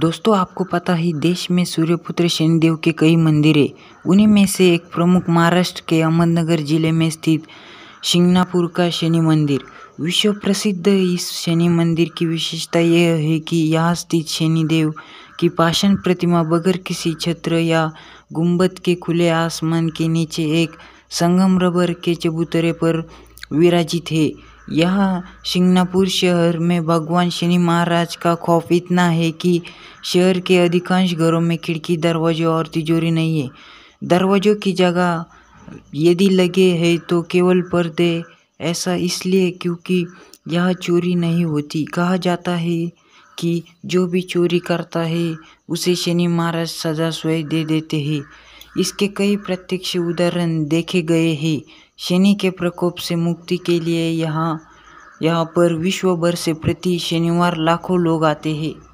दोस्तों आपको पता ही देश में सूर्यपुत्र शनिदेव के कई मंदिर है उन्हीं में से एक प्रमुख महाराष्ट्र के अहमदनगर जिले में स्थित शिंगनापुर का शनि मंदिर विश्व प्रसिद्ध इस शनि मंदिर की विशेषता यह है कि यहाँ स्थित शनिदेव की पाषाण प्रतिमा बगैर किसी छत्र या गुंबद के खुले आसमान के नीचे एक संगम रबर के चबूतरे पर विराजित है यहाँ सिंगनापुर शहर में भगवान शनि महाराज का खौफ इतना है कि शहर के अधिकांश घरों में खिड़की दरवाजे और तिजोरी नहीं है दरवाजों की जगह यदि लगे है तो केवल पर्दे ऐसा इसलिए क्योंकि यह चोरी नहीं होती कहा जाता है कि जो भी चोरी करता है उसे शनि महाराज सजा स्वयं दे देते हैं इसके कई प्रत्यक्ष उदाहरण देखे गए हैं शनि के प्रकोप से मुक्ति के लिए यहाँ यहाँ पर विश्व भर से प्रति शनिवार लाखों लोग आते हैं